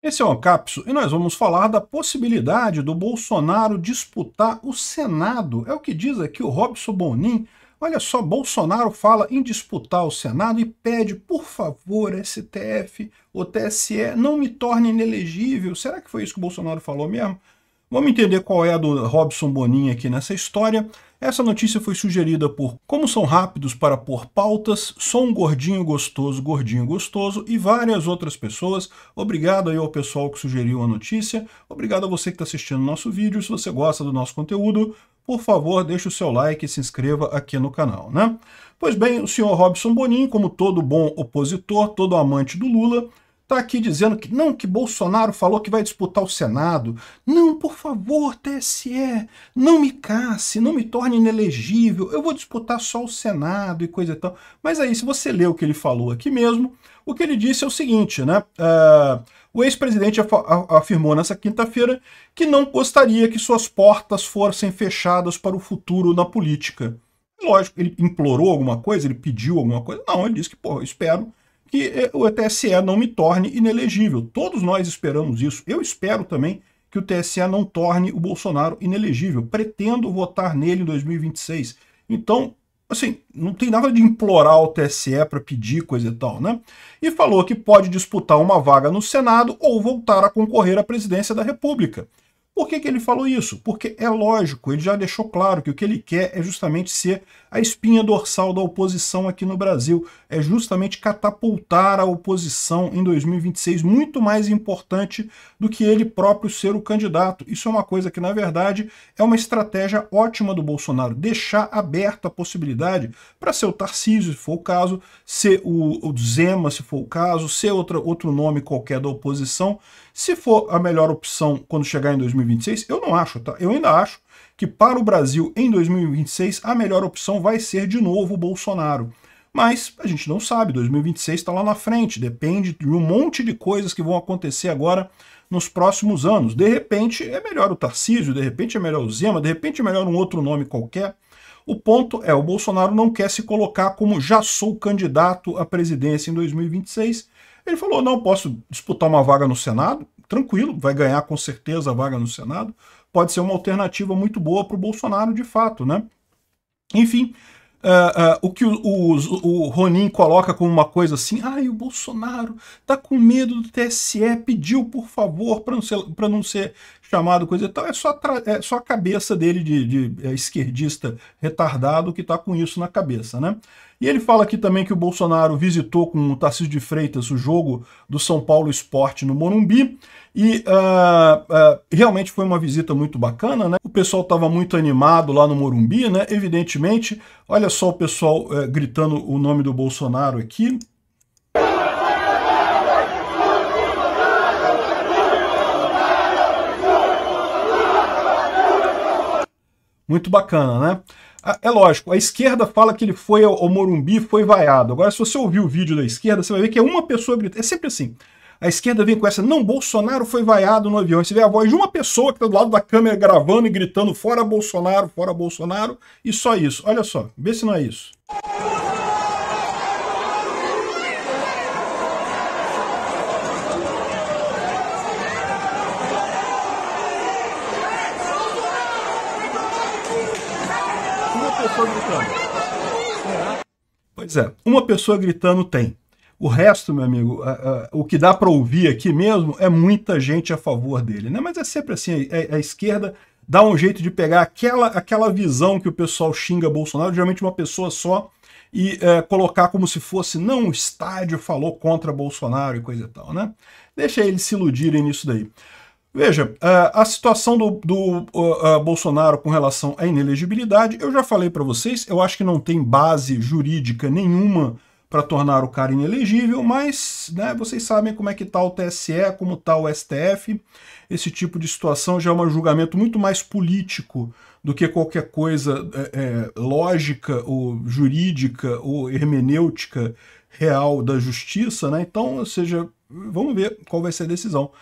Esse é o Capso e nós vamos falar da possibilidade do Bolsonaro disputar o Senado. É o que diz aqui o Robson Bonin. Olha só, Bolsonaro fala em disputar o Senado e pede, por favor, STF ou TSE, não me torne inelegível. Será que foi isso que o Bolsonaro falou mesmo? Vamos entender qual é a do Robson Bonin aqui nessa história. Essa notícia foi sugerida por Como São Rápidos para Pôr Pautas, Sou um Gordinho Gostoso, Gordinho Gostoso e várias outras pessoas. Obrigado aí ao pessoal que sugeriu a notícia. Obrigado a você que está assistindo o nosso vídeo. Se você gosta do nosso conteúdo, por favor, deixe o seu like e se inscreva aqui no canal, né? Pois bem, o senhor Robson Bonin, como todo bom opositor, todo amante do Lula, está aqui dizendo que não, que Bolsonaro falou que vai disputar o Senado. Não, por favor, TSE, não me casse, não me torne inelegível, eu vou disputar só o Senado e coisa e tal. Mas aí, se você lê o que ele falou aqui mesmo, o que ele disse é o seguinte, né? Uh, o ex-presidente afirmou nessa quinta-feira que não gostaria que suas portas fossem fechadas para o futuro na política. Lógico, ele implorou alguma coisa, ele pediu alguma coisa? Não, ele disse que, pô, eu espero que é, o TSE não me torne inelegível. Todos nós esperamos isso. Eu espero também que o TSE não torne o Bolsonaro inelegível. Pretendo votar nele em 2026. Então, assim, não tem nada de implorar ao TSE para pedir coisa e tal, né? E falou que pode disputar uma vaga no Senado ou voltar a concorrer à presidência da República. Por que, que ele falou isso? Porque é lógico, ele já deixou claro que o que ele quer é justamente ser a espinha dorsal da oposição aqui no Brasil, é justamente catapultar a oposição em 2026, muito mais importante do que ele próprio ser o candidato. Isso é uma coisa que, na verdade, é uma estratégia ótima do Bolsonaro, deixar aberta a possibilidade para ser o Tarcísio, se for o caso, ser o, Zema, se for o caso, ser outra, outro nome qualquer da oposição. Se for a melhor opção quando chegar em 2026, 2026? Eu não acho, tá? Eu ainda acho que para o Brasil em 2026 a melhor opção vai ser de novo o Bolsonaro. Mas a gente não sabe, 2026 está lá na frente, depende de um monte de coisas que vão acontecer agora nos próximos anos. De repente é melhor o Tarcísio, de repente é melhor o Zema, de repente é melhor um outro nome qualquer. O ponto é, o Bolsonaro não quer se colocar como já sou candidato à presidência em 2026. Ele falou, não, posso disputar uma vaga no Senado, tranquilo, vai ganhar com certeza a vaga no Senado, pode ser uma alternativa muito boa para o Bolsonaro de fato, né? Enfim, Uh, uh, o que o, o, o, Ronin coloca como uma coisa assim, ai, ah, o Bolsonaro tá com medo do TSE, pediu por favor para não, ser, não ser chamado coisa e tal, é só, é só a cabeça dele de, de é, esquerdista retardado que tá com isso na cabeça, né? E ele fala aqui também que o Bolsonaro visitou com o Tarcísio de Freitas o jogo do São Paulo Esporte no Morumbi e uh, uh, realmente foi uma visita muito bacana, né? O pessoal estava muito animado lá no Morumbi, né? Evidentemente, olha só o pessoal uh, gritando o nome do Bolsonaro aqui. Muito bacana, né? Ah, é lógico, a esquerda fala que ele foi ao Morumbi, foi vaiado. Agora, se você ouvir o vídeo da esquerda, você vai ver que é uma pessoa gritando. É sempre assim. A esquerda vem com essa, não, Bolsonaro foi vaiado no avião. Você vê a voz de uma pessoa que está do lado da câmera gravando e gritando fora Bolsonaro, fora Bolsonaro, e só isso. Olha só, vê se não é isso. pessoa gritando. Pois é, uma pessoa gritando tem. O resto, meu amigo, o que dá para ouvir aqui mesmo é muita gente a favor dele, né? Mas é sempre assim, a, é, é a esquerda dá um jeito de pegar aquela, aquela visão que o pessoal xinga Bolsonaro, geralmente uma pessoa só, e é, colocar como se fosse, não, o estádio falou contra Bolsonaro e coisa e tal, né? Deixa eles se iludirem nisso daí. Veja, é, a situação do, do Bolsonaro com relação à inelegibilidade, eu já falei para vocês, eu acho que não tem base jurídica nenhuma para tornar o cara inelegível, mas né, vocês sabem como é que está o TSE, como está o STF. Esse tipo de situação já é um julgamento muito mais político do que qualquer coisa é, é, lógica ou jurídica ou hermenêutica real da justiça, né? Então, ou seja, vamos ver qual vai ser a decisão.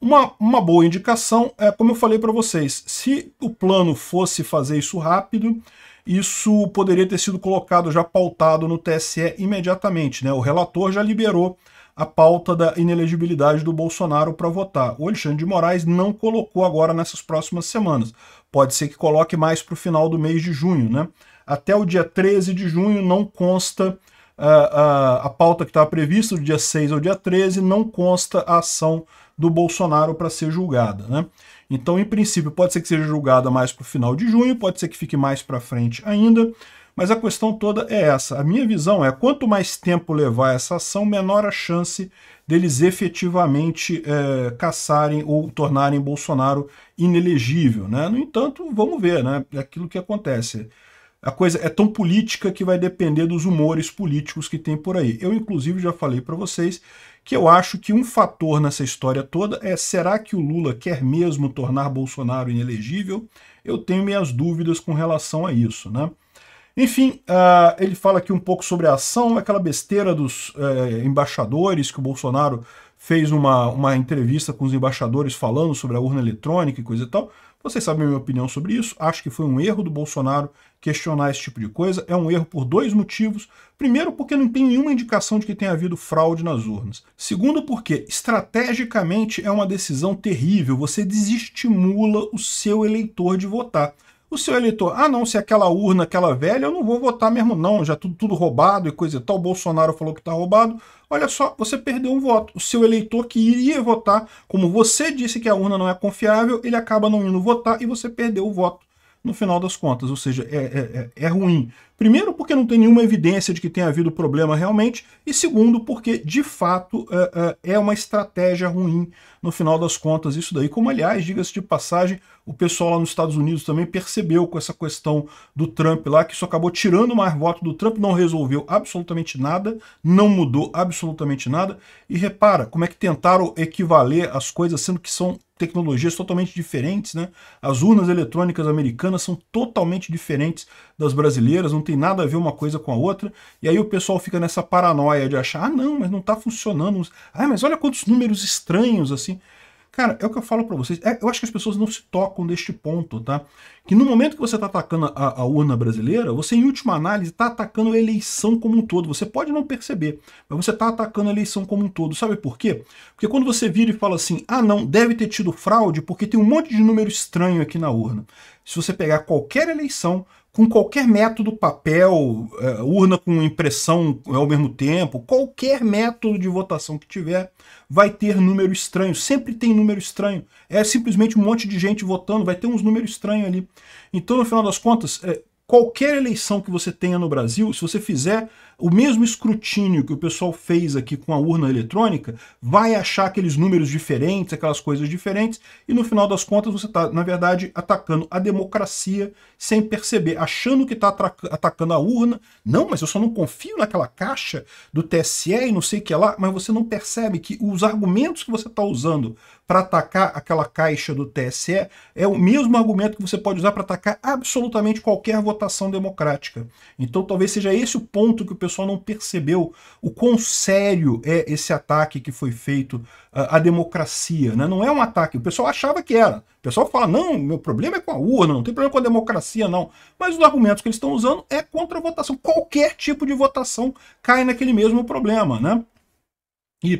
Uma, uma boa indicação é, como eu falei para vocês, se o plano fosse fazer isso rápido, isso poderia ter sido colocado já pautado no TSE imediatamente. Né? O relator já liberou a pauta da inelegibilidade do Bolsonaro para votar. O Alexandre de Moraes não colocou agora nessas próximas semanas. Pode ser que coloque mais para o final do mês de junho. Né? Até o dia 13 de junho não consta a, a, pauta que estava prevista do dia 6 ao dia 13, não consta a ação do Bolsonaro para ser julgada. Né? Então, em princípio, pode ser que seja julgada mais para o final de junho, pode ser que fique mais para frente ainda, mas a questão toda é essa. A minha visão é, quanto mais tempo levar essa ação, menor a chance deles efetivamente é, caçarem ou tornarem Bolsonaro inelegível. Né? No entanto, vamos ver né? É aquilo que acontece a coisa é tão política que vai depender dos humores políticos que tem por aí. Eu, inclusive, já falei para vocês que eu acho que um fator nessa história toda é será que o Lula quer mesmo tornar Bolsonaro inelegível? Eu tenho minhas dúvidas com relação a isso, né? Enfim, uh, ele fala aqui um pouco sobre a ação, aquela besteira dos uh, embaixadores, que o Bolsonaro fez uma, uma entrevista com os embaixadores falando sobre a urna eletrônica e coisa e tal. Vocês sabem a minha opinião sobre isso, acho que foi um erro do Bolsonaro questionar esse tipo de coisa, é um erro por dois motivos. Primeiro, porque não tem nenhuma indicação de que tenha havido fraude nas urnas. Segundo, porque estrategicamente é uma decisão terrível, você desestimula o seu eleitor de votar o seu eleitor, ah não, se é aquela urna, aquela velha, eu não vou votar mesmo não, já tudo, tudo roubado e coisa e tal, o Bolsonaro falou que está roubado, olha só, você perdeu um voto. O seu eleitor que iria votar, como você disse que a urna não é confiável, ele acaba não indo votar e você perdeu o voto no final das contas, ou seja, é, é, é, é ruim. Primeiro, porque não tem nenhuma evidência de que tenha havido problema realmente, e segundo, porque de fato é, é, é uma estratégia ruim no final das contas, isso daí. Como, aliás, diga-se de passagem, o pessoal lá nos Estados Unidos também percebeu com essa questão do Trump lá, que isso acabou tirando mais voto do Trump, não resolveu absolutamente nada, não mudou absolutamente nada. E repara como é que tentaram equivaler as coisas, sendo que são tecnologias totalmente diferentes, né? As urnas eletrônicas americanas são totalmente diferentes das brasileiras, não tem nada a ver uma coisa com a outra. E aí o pessoal fica nessa paranoia de achar, ah, não, mas não está funcionando. Ah, mas olha quantos números estranhos assim. Cara, é o que eu falo para vocês. É, eu acho que as pessoas não se tocam deste ponto, tá? Que no momento que você tá atacando a, a urna brasileira, você, em última análise, tá atacando a eleição como um todo. Você pode não perceber, mas você tá atacando a eleição como um todo. Sabe por quê? Porque quando você vira e fala assim, ah, não, deve ter tido fraude porque tem um monte de número estranho aqui na urna. Se você pegar qualquer eleição, com qualquer método, papel, é, urna com impressão ao mesmo tempo, qualquer método de votação que tiver, vai ter número estranho. Sempre tem número estranho. É simplesmente um monte de gente votando, vai ter uns números estranhos ali. Então, no final das contas, é, qualquer eleição que você tenha no Brasil, se você fizer o mesmo escrutínio que o pessoal fez aqui com a urna eletrônica, vai achar aqueles números diferentes, aquelas coisas diferentes, e no final das contas você está, na verdade, atacando a democracia sem perceber, achando que está atacando a urna. Não, mas eu só não confio naquela caixa do TSE e não sei o que lá, mas você não percebe que os argumentos que você está usando para atacar aquela caixa do TSE é o mesmo argumento que você pode usar para atacar absolutamente qualquer votação democrática. Então talvez seja esse o ponto que o pessoal não percebeu o quão sério é esse ataque que foi feito à, à democracia. Né? Não é um ataque, o pessoal achava que era. O pessoal fala, não, meu problema é com a urna, não tem problema com a democracia, não. Mas os argumentos que eles estão usando é contra a votação. Qualquer tipo de votação cai naquele mesmo problema, né? E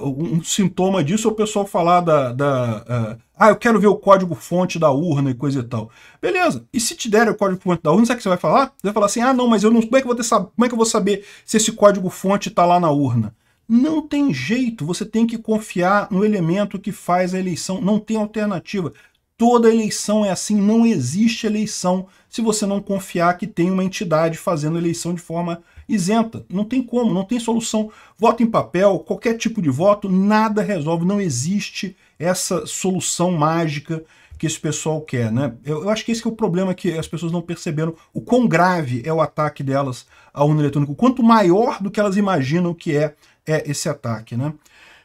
uh, um sintoma disso é o pessoal falar da. da uh, ah, eu quero ver o código-fonte da urna e coisa e tal. Beleza. E se te derem o código-fonte da urna, sabe o que você vai falar? Você vai falar assim: ah, não, mas eu não. Como é que eu vou, como é que eu vou saber se esse código-fonte está lá na urna? Não tem jeito, você tem que confiar no elemento que faz a eleição, não tem alternativa. Toda eleição é assim, não existe eleição se você não confiar que tem uma entidade fazendo eleição de forma isenta. Não tem como, não tem solução. Voto em papel, qualquer tipo de voto, nada resolve, não existe essa solução mágica que esse pessoal quer, né? Eu, eu acho que esse que é o problema que as pessoas não perceberam, o quão grave é o ataque delas à urna eletrônica, o quanto maior do que elas imaginam que é é esse ataque, né?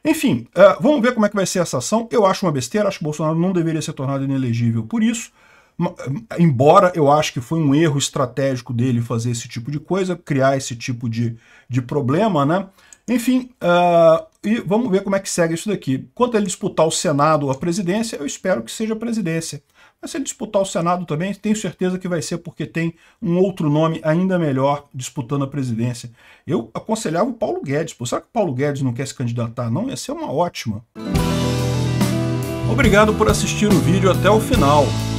Enfim, uh, vamos ver como é que vai ser essa ação. Eu acho uma besteira, acho que Bolsonaro não deveria ser tornado inelegível por isso, é, embora eu acho que foi um erro estratégico dele fazer esse tipo de coisa, criar esse tipo de, de problema, né? Enfim, uh, e vamos ver como é que segue isso daqui. Quanto ele disputar o Senado ou a presidência, eu espero que seja a presidência. Mas se ele disputar o Senado também, tenho certeza que vai ser porque tem um outro nome ainda melhor disputando a presidência. Eu aconselhava o Paulo Guedes. Pô, será que o Paulo Guedes não quer se candidatar? Não, ia ser uma ótima. Obrigado por assistir o vídeo até o final.